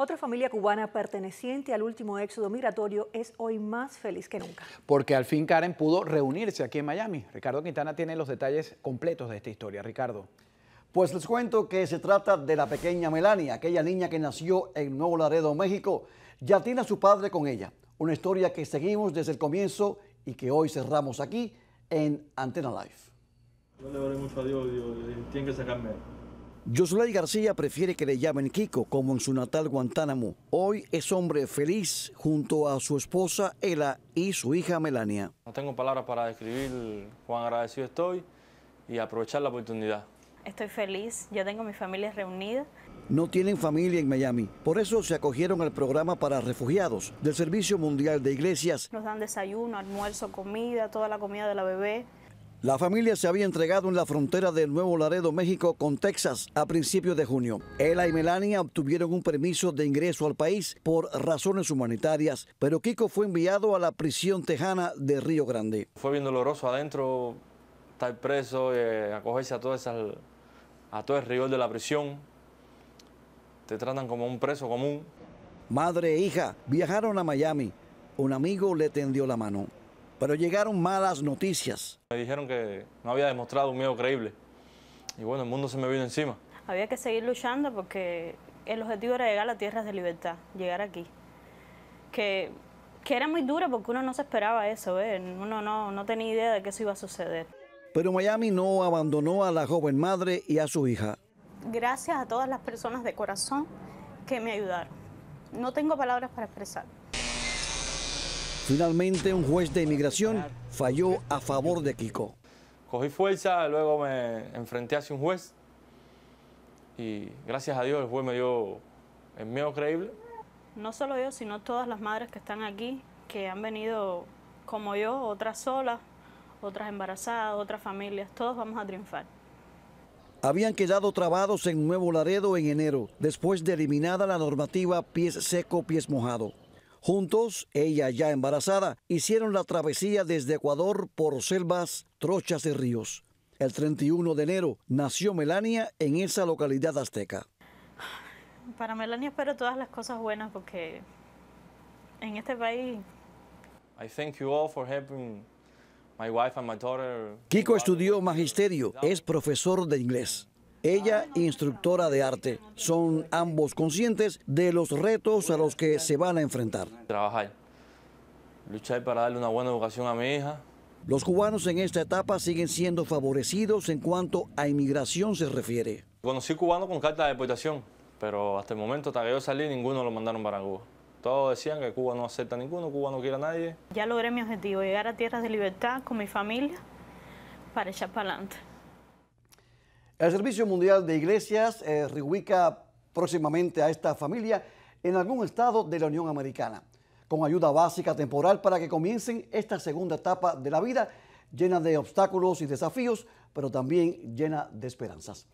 Otra familia cubana perteneciente al último éxodo migratorio es hoy más feliz que nunca. Porque al fin Karen pudo reunirse aquí en Miami. Ricardo Quintana tiene los detalles completos de esta historia. Ricardo. Pues les cuento que se trata de la pequeña Melania, aquella niña que nació en Nuevo Laredo, México. Ya tiene a su padre con ella. Una historia que seguimos desde el comienzo y que hoy cerramos aquí en Antena Live. Yo le doy mucho a Dios, tienen que sacarme Luis García prefiere que le llamen Kiko, como en su natal Guantánamo. Hoy es hombre feliz junto a su esposa Ela y su hija Melania. No tengo palabras para describir cuán agradecido estoy y aprovechar la oportunidad. Estoy feliz, yo tengo mi familia reunida. No tienen familia en Miami, por eso se acogieron al programa para refugiados del Servicio Mundial de Iglesias. Nos dan desayuno, almuerzo, comida, toda la comida de la bebé. La familia se había entregado en la frontera de Nuevo Laredo, México, con Texas a principios de junio. Ella y Melania obtuvieron un permiso de ingreso al país por razones humanitarias, pero Kiko fue enviado a la prisión tejana de Río Grande. Fue bien doloroso adentro estar preso, eh, acogerse a, todas esas, a todo el rigor de la prisión. Te tratan como un preso común. Madre e hija viajaron a Miami. Un amigo le tendió la mano pero llegaron malas noticias. Me dijeron que no había demostrado un miedo creíble. Y bueno, el mundo se me vino encima. Había que seguir luchando porque el objetivo era llegar a tierras de libertad, llegar aquí. Que, que era muy duro porque uno no se esperaba eso, uno no, no tenía idea de que eso iba a suceder. Pero Miami no abandonó a la joven madre y a su hija. Gracias a todas las personas de corazón que me ayudaron. No tengo palabras para expresar. Finalmente un juez de inmigración falló a favor de Kiko. Cogí fuerza, luego me enfrenté hacia un juez y gracias a Dios el juez me dio el miedo creíble. No solo yo, sino todas las madres que están aquí, que han venido como yo, otras solas, otras embarazadas, otras familias, todos vamos a triunfar. Habían quedado trabados en Nuevo Laredo en enero, después de eliminada la normativa pies seco, pies mojado. Juntos, ella ya embarazada, hicieron la travesía desde Ecuador por selvas, trochas y ríos. El 31 de enero nació Melania en esa localidad azteca. Para Melania espero todas las cosas buenas porque en este país... Kiko estudió magisterio, es profesor de inglés ella instructora de arte. Son ambos conscientes de los retos a los que se van a enfrentar. Trabajar, luchar para darle una buena educación a mi hija. Los cubanos en esta etapa siguen siendo favorecidos en cuanto a inmigración se refiere. Conocí cubanos con carta de deportación, pero hasta el momento, hasta que yo salí, ninguno lo mandaron para Cuba. Todos decían que Cuba no acepta a ninguno, Cuba no quiere a nadie. Ya logré mi objetivo, llegar a tierras de libertad con mi familia para echar para adelante. El Servicio Mundial de Iglesias eh, reubica próximamente a esta familia en algún estado de la Unión Americana, con ayuda básica temporal para que comiencen esta segunda etapa de la vida, llena de obstáculos y desafíos, pero también llena de esperanzas.